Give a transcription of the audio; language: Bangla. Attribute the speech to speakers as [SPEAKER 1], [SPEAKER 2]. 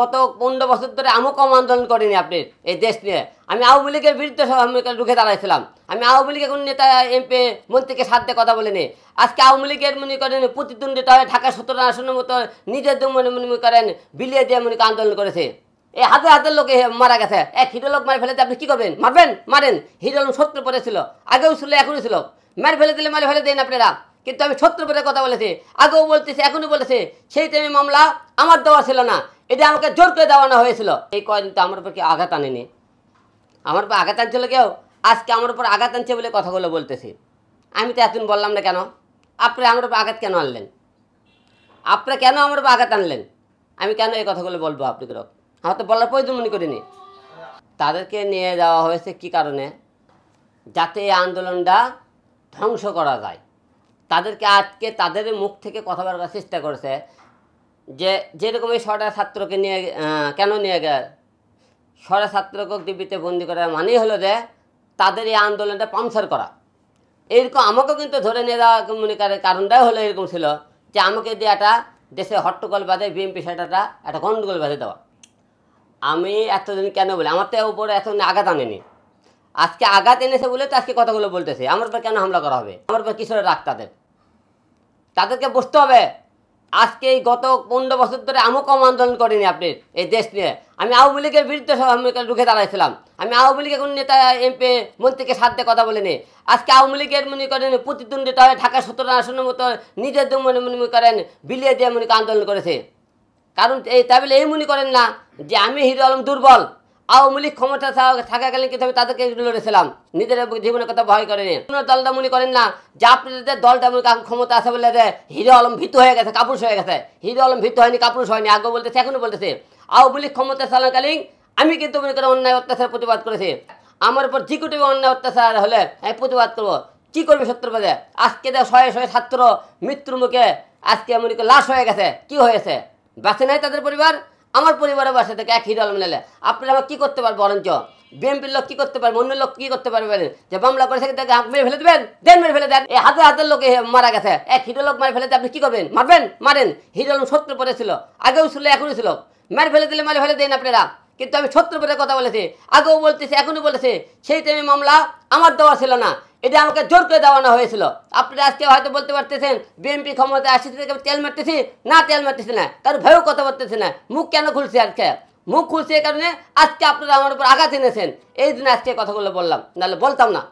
[SPEAKER 1] গত পনেরো বছর ধরে আমি কম আন্দোলন করিনি আপনি এই দেশ নিয়ে আমি আওয়ামী লীগের বিরুদ্ধে রুখে দাঁড়াইছিলাম আমি আওয়ামী লীগের কোন নেতা এমপি মন্ত্রীকে সাধ্যে কথা বলিনি আজকে আওয়ামী লীগের মনে করেন প্রতিদ্বন্দ্বিতা হয়ে ঢাকা সতেরো আসনের মতো নিজের মনে মনে করেন বিলিয়ে দিয়ে মনে আন্দোলন করেছে এই হাজার হাজার লোকে মারা গেছে এক হিরো লোক মারি ফেলেতে আপনি কী করবেন মারবেন মারেন হিরো লোক সত্তর পরে ছিল আগেও ছিল এখনও ছিল মার ফেলে দিলে মারি ফেলে দেন আপনারা কিন্তু আমি সত্তর পরে কথা বলেছি আগেও বলতেছি এখনও বলেছি সেই টাইমে মামলা আমার দেওয়া ছিল না এটা আমাকে জোর করে দেওয়ানো হয়েছিল এই কয়দিন তো আমার উপর কি আঘাত আনেনি আমার উপর আঘাত আনছিল কেউ আজকে আমার উপর আঘাত আনছে বলে কথাগুলো বলতেছি আমি তো এতদিন বললাম না কেন আপনি আমার উপর আঘাত কেন আনলেন আপনি কেন আমার উপর আঘাত আনলেন আমি কেন এই কথাগুলো বলবো আপনাদের আমার তো বলার প্রয়োজন মনে করিনি তাদেরকে নিয়ে যাওয়া হয়েছে কি কারণে যাতে এই আন্দোলনটা ধ্বংস করা যায় তাদেরকে আজকে তাদের মুখ থেকে কথা বলার চেষ্টা করেছে যে যেরকম এই ছটা ছাত্রকে নিয়ে কেন নিয়ে গেল সরা ছাত্রকে ডিবিতে বন্দি করার মানেই হলো যে তাদের এই আন্দোলনটা পামসার করা এরকম আমাকেও কিন্তু ধরে নিয়ে যাওয়া মনে করে কারণটাই হলো এরকম ছিল যে আমাকে দিয়ে একটা দেশে হট্টগোল বাদে বিএমপি সেটাটা একটা গণ্ডগোল বাঁধে দেওয়া আমি এতদিন কেন বলি আমার তো উপরে এতদিন আঘাত আনেনি আজকে আঘাত এনেছে বলে তো আজকে কথাগুলো বলতেছে আমার পর কেন হামলা করা হবে আমার পর কিশোরের রাখ তাদের তাদেরকে বসতে হবে আজকে এই গত পনেরো বছর ধরে আমিও কম আন্দোলন করিনি আপনি এই দেশ নিয়ে আমি আওয়ামী লীগের বিরুদ্ধে রুখে দাঁড়াইছিলাম আমি আওয়ামী লীগের কোনো নেতা এমপি মন্ত্রীকে সাধ্যে কথা বলিনি আজকে আওয়ামী লীগের মনে করেন প্রতিদ্বন্দ্বিতা হয় ঢাকা সতেরো আসনের মতো নিজেদের মনে মনে করেন বিলিয়ে দিয়ে মনে আন্দোলন করেছে কারণ এই তাই বলে এই মনে করেন না যে আমি হিরো আলম দুর্বল আওয়ামী লীগ ক্ষমতা থাকাকালীন কিন্তু আমি তাদেরকে লড়েছিলাম নিজের জীবনের কথা ভয় করেনি কোনো দলটা মনে করেন না যে আপনাদের দলটা মনে ক্ষমতা আছে বলে যে হিরো আলম ভীত হয়ে গেছে কাপুরুষ হয়ে গেছে হিরো আলম ভীত হয়নি কাপুরুষ হয়নি আগে বলতেছে এখনো বলতেছে আওয়ামী লীগ ক্ষমতা চালাকালীন আমি কিন্তু মনে করেন অন্যায় অত্যাচার প্রতিবাদ করেছি আমার উপর যে কোটি অন্যায় অত্যাচার হলে আমি প্রতিবাদ করবো কী করবে সত্যবাদে আজকে যে শয়ে শয়ে ছাত্র মৃত্যুর মুখে আজকে মনে লাশ হয়ে গেছে কি হয়েছে বাঁচে নাই তাদের পরিবার আমার পরিবারের বাসা থেকে এক হিরো আলম আপনি আপনারা আমার কী করতে পারবো বরঞ্চ বিএনপির লোক কী করতে পারবে অন্য লোক কী করতে পারবেন যে মামলা করে থাকে তাকে মেরে ফেলে দেবেন দেন মেরে ফেলে দেন এই হাজার হাজার লোক মারা গেছে এক হিরো লোক মারে ফেলে আপনি কী করবেন মারবেন মারেন হিরো আলম সত্তর পরে ছিল আগেও ছিল এখনও ছিল মেরে ফেলে দিলে মেরে ফেলে দেন আপনারা কিন্তু আমি সত্তর পরে কথা বলেছি আগেও বলতেছি এখনও বলেছি সেই টাইমে মামলা আমার দেওয়া ছিল না এটা আমাকে জোর করে দেওয়ানো হয়েছিল আপনারা আজকে হয়তো বলতে পারতেছেন বিএনপি ক্ষমতায় আসছে তেল মারতেছি না তেল মারতেছি না তার ভয়েও কথা বলতেছে না মুখ কেন খুলছে আজকে মুখ খুলছে কারণে আজকে আপনারা আমার উপর আঘাত এনেছেন এই দিন আজকে কথাগুলো বললাম নাহলে বলতাম না